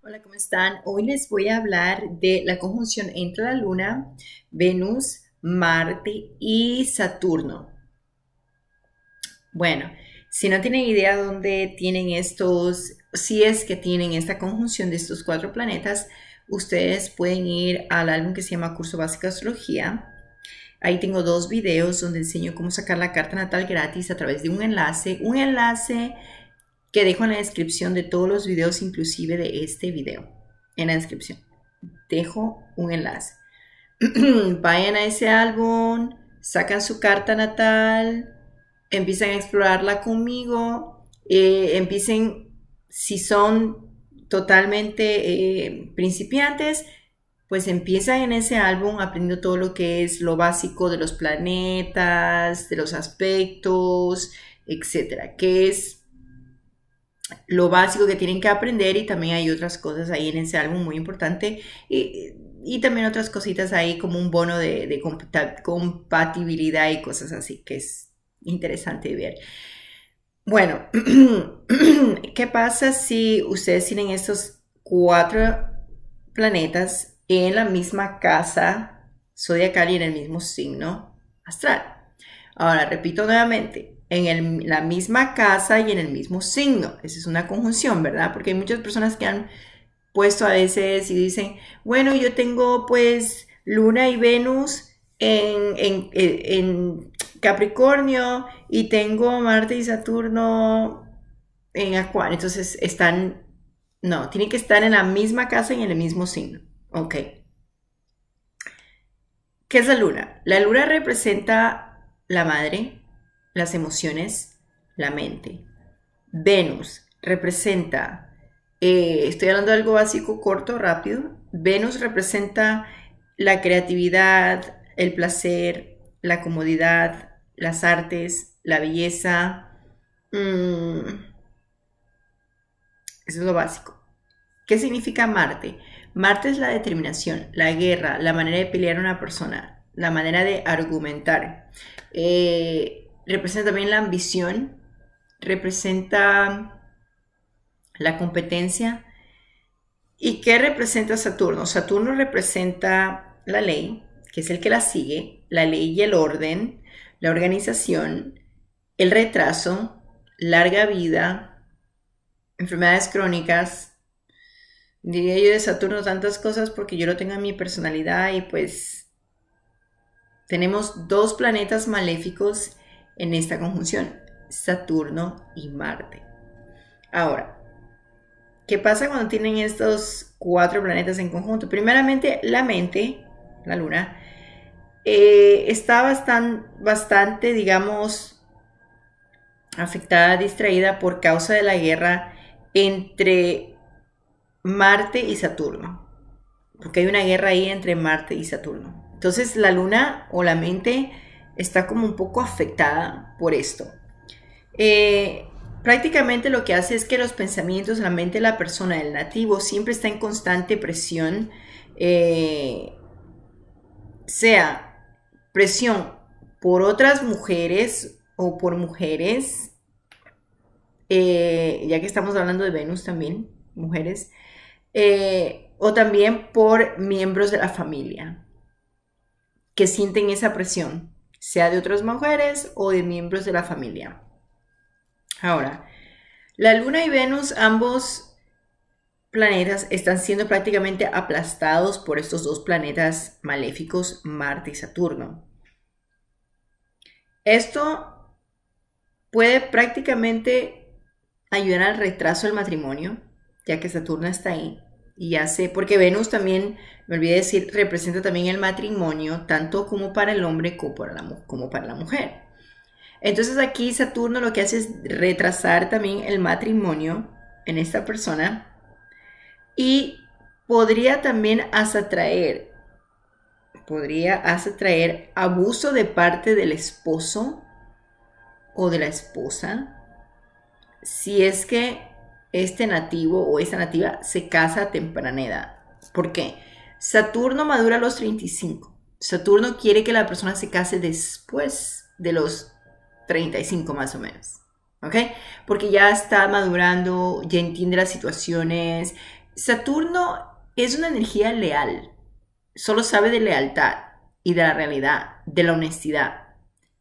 Hola, ¿cómo están? Hoy les voy a hablar de la conjunción entre la Luna, Venus, Marte y Saturno. Bueno, si no tienen idea dónde tienen estos, si es que tienen esta conjunción de estos cuatro planetas, ustedes pueden ir al álbum que se llama Curso Básico de Astrología. Ahí tengo dos videos donde enseño cómo sacar la carta natal gratis a través de un enlace. Un enlace que dejo en la descripción de todos los videos, inclusive de este video. En la descripción. Dejo un enlace. Vayan a ese álbum, sacan su carta natal, empiezan a explorarla conmigo, eh, empiecen, si son totalmente eh, principiantes, pues empiezan en ese álbum aprendiendo todo lo que es lo básico de los planetas, de los aspectos, etcétera, que es lo básico que tienen que aprender y también hay otras cosas ahí en ese álbum muy importante y, también otras cositas ahí como un bono de, de compatibilidad y cosas así que es interesante ver. Bueno, ¿qué pasa si ustedes tienen estos cuatro planetas en la misma casa zodiacal y en el mismo signo astral? Ahora, repito nuevamente, en la misma casa y en el mismo signo. Esa es una conjunción, ¿verdad? Porque hay muchas personas que han puesto a veces y dicen, bueno, yo tengo pues Luna y Venus en, en Capricornio y tengo Marte y Saturno en Acuario. Entonces están, no, tienen que estar en la misma casa y en el mismo signo. Ok. ¿Qué es la luna? La luna representa la madre, las emociones, la mente. Venus representa, eh, estoy hablando de algo básico, corto, rápido. Venus representa la creatividad, el placer, la comodidad, las artes, la belleza. Mm. Eso es lo básico. ¿Qué significa Marte? Marte es la determinación, la guerra, la manera de pelear a una persona, la manera de argumentar. Eh, representa también la ambición, representa la competencia. ¿Y qué representa Saturno? Saturno representa la ley, que es el que la sigue, la ley y el orden, la organización, el retraso, larga vida, enfermedades crónicas. Diría yo de Saturno tantas cosas porque yo lo tengo en mi personalidad y pues tenemos dos planetas maléficos en esta conjunción, Saturno y Marte. Ahora, ¿qué pasa cuando tienen estos cuatro planetas en conjunto? Primeramente, la mente, la luna, eh, está bastante, digamos, afectada, distraída por causa de la guerra entre Marte y Saturno. Porque hay una guerra ahí entre Marte y Saturno. Entonces la luna o la mente está como un poco afectada por esto. Eh, prácticamente lo que hace es que los pensamientos, la mente de la persona, del nativo, siempre está en constante presión, eh, sea presión por otras mujeres o por mujeres, eh, ya que estamos hablando de Venus también, mujeres, o también por miembros de la familia que sienten esa presión sea de otras mujeres o de miembros de la familia. Ahora, la Luna y Venus, ambos planetas, están siendo prácticamente aplastados por estos dos planetas maléficos, Marte y Saturno. Esto puede prácticamente ayudar al retraso del matrimonio, ya que Saturno está ahí. Y ya sé, porque Venus también, me olvidé decir, representa también el matrimonio, tanto como para el hombre como para la, como para la mujer. Entonces aquí Saturno lo que hace es retrasar también el matrimonio en esta persona y podría también hasta traer, podría hasta traer abuso de parte del esposo o de la esposa si es que este nativo o esta nativa se casa a temprana edad. ¿Por qué? Saturno madura a los 35. Saturno quiere que la persona se case después de los 35 más o menos. ¿Ok? Porque ya está madurando, ya entiende las situaciones. Saturno es una energía leal. Solo sabe de lealtad y de la realidad, de la honestidad.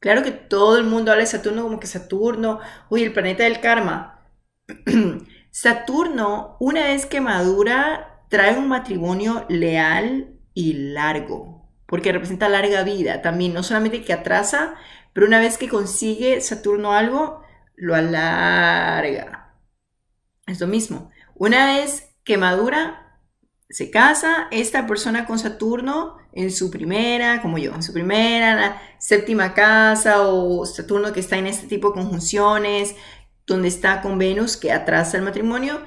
Claro que todo el mundo habla de Saturno como que Saturno, uy, el planeta del karma. Saturno, una vez que madura, trae un matrimonio leal y largo, porque representa larga vida también, no solamente que atrasa, pero una vez que consigue Saturno algo, lo alarga. Es lo mismo. Una vez que madura, se casa esta persona con Saturno en su primera, como yo, en su primera, séptima casa o Saturno que está en este tipo de conjunciones, donde está con Venus, que atrasa el matrimonio,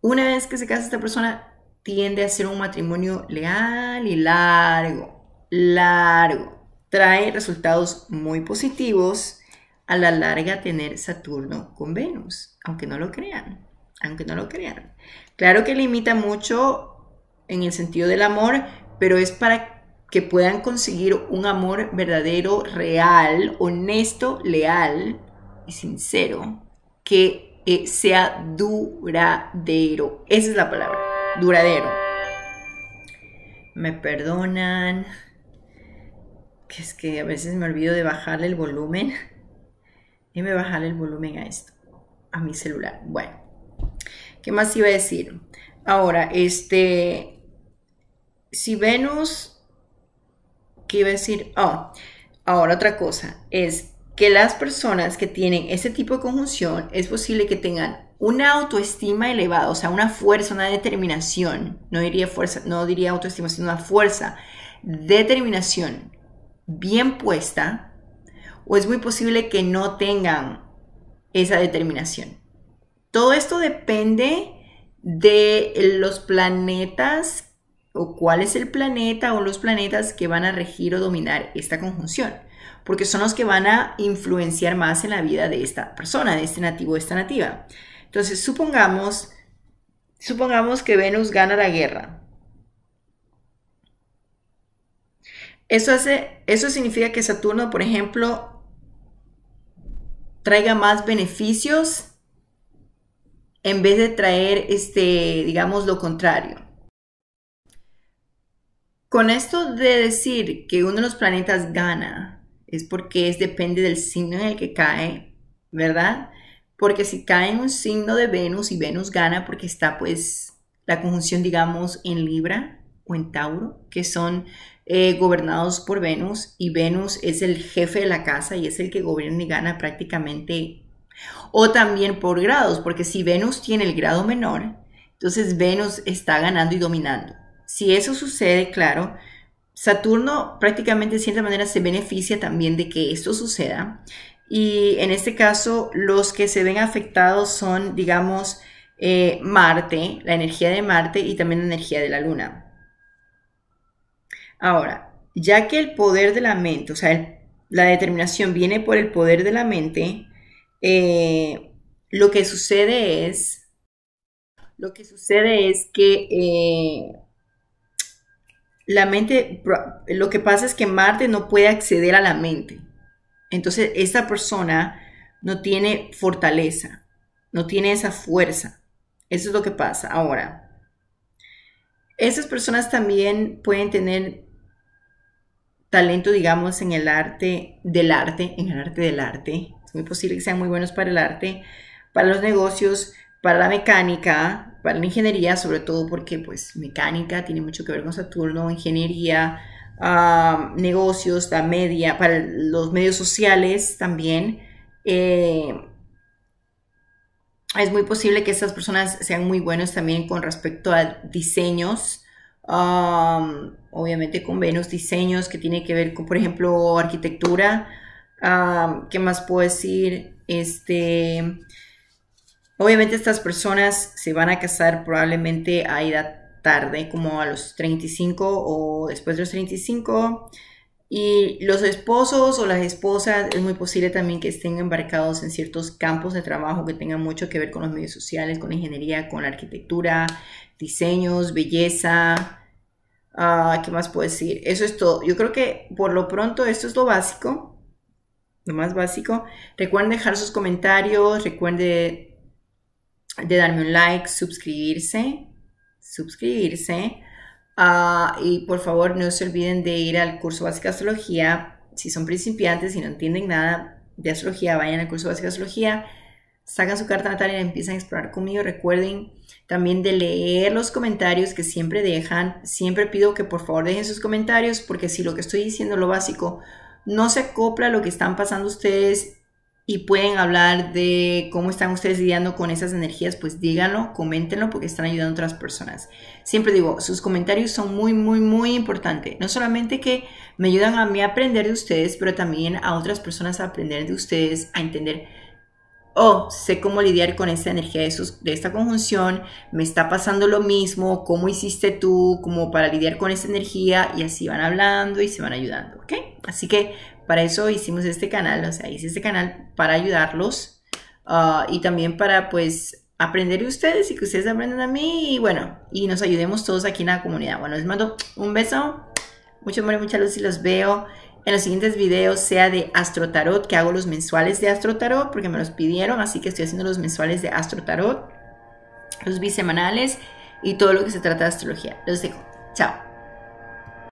una vez que se casa esta persona, tiende a ser un matrimonio leal y largo, largo. Trae resultados muy positivos a la larga tener Saturno con Venus, aunque no lo crean, aunque no lo crean. Claro que limita mucho en el sentido del amor, pero es para que puedan conseguir un amor verdadero, real, honesto, leal y sincero que eh, sea duradero. Esa es la palabra, duradero. Me perdonan, que es que a veces me olvido de bajarle el volumen. me bajarle el volumen a esto, a mi celular. Bueno, ¿qué más iba a decir? Ahora, este, si Venus, ¿qué iba a decir? Oh, ahora otra cosa, es que las personas que tienen ese tipo de conjunción es posible que tengan una autoestima elevada, o sea, una fuerza, una determinación, no diría fuerza, no diría autoestima, sino una fuerza, determinación bien puesta, o es muy posible que no tengan esa determinación. Todo esto depende de los planetas o cuál es el planeta o los planetas que van a regir o dominar esta conjunción, porque son los que van a influenciar más en la vida de esta persona, de este nativo, de esta nativa. Entonces, supongamos, supongamos que Venus gana la guerra. Eso, hace, eso significa que Saturno, por ejemplo, traiga más beneficios en vez de traer, este, digamos, lo contrario. Con esto de decir que uno de los planetas gana, es porque es, depende del signo en el que cae, ¿verdad? Porque si cae en un signo de Venus y Venus gana porque está pues la conjunción, digamos, en Libra o en Tauro, que son eh, gobernados por Venus y Venus es el jefe de la casa y es el que gobierna y gana prácticamente. O también por grados, porque si Venus tiene el grado menor, entonces Venus está ganando y dominando si eso sucede, claro, Saturno prácticamente de cierta manera se beneficia también de que esto suceda. Y en este caso, los que se ven afectados son, digamos, eh, Marte, la energía de Marte y también la energía de la Luna. Ahora, ya que el poder de la mente, o sea, la determinación viene por el poder de la mente, eh, lo que sucede es, lo que sucede es que eh, la mente, lo que pasa es que Marte no puede acceder a la mente. Entonces, esta persona no tiene fortaleza, no tiene esa fuerza. Eso es lo que pasa. Ahora, esas personas también pueden tener talento, digamos, en el arte del arte, en el arte del arte. Es muy posible que sean muy buenos para el arte, para los negocios, para la mecánica, para la ingeniería, sobre todo porque pues mecánica tiene mucho que ver con Saturno, ingeniería, ah, negocios, la media, para los medios sociales también. Eh, es muy posible que estas personas sean muy buenos también con respecto a diseños. Ah, obviamente con Venus diseños que tiene que ver con por ejemplo arquitectura ah, qué más puedo decir este Obviamente estas personas se van a casar probablemente a edad tarde, como a los 35 o después de los 35. Y los esposos o las esposas es muy posible también que estén embarcados en ciertos campos de trabajo que tengan mucho que ver con los medios sociales, con la ingeniería, con la arquitectura, diseños, belleza. Ah, ¿Qué más puedo decir? Eso es todo. Yo creo que por lo pronto esto es lo básico, lo más básico. Recuerden dejar sus comentarios, recuerden de darme un like, suscribirse, suscribirse. Ah, y por favor, no se olviden de ir al curso básico de astrología. Si son principiantes y no entienden nada de astrología, vayan al curso básico de astrología, sacan su carta natal y empiezan a explorar conmigo. Recuerden también de leer los comentarios que siempre dejan. Siempre pido que por favor dejen sus comentarios porque si lo que estoy diciendo, lo básico, no se acopla a lo que están pasando ustedes y pueden hablar de cómo están ustedes lidiando con esas energías, pues díganlo, coméntenlo porque están ayudando a otras personas. Siempre digo, sus comentarios son muy, muy, muy importantes. No solamente que me ayudan a mí a aprender de ustedes, pero también a otras personas a aprender de ustedes, a entender oh, sé cómo lidiar con esta energía de, esta conjunción, me está pasando lo mismo, cómo hiciste tú, como para lidiar con esta energía, y así van hablando y se van ayudando, ¿ok? Así que para eso hicimos este canal, o sea, hice este canal para ayudarlos ah, y también para pues aprender ustedes y que ustedes aprendan a mí y bueno, y nos ayudemos todos aquí en la comunidad. Bueno, les mando un beso, mucho amor y mucha luz y los veo en los siguientes videos, sea de Astro Tarot, que hago los mensuales de Astro Tarot porque me los pidieron, así que estoy haciendo los mensuales de Astro Tarot, los bisemanales y todo lo que se trata de astrología. Los dejo. Chao.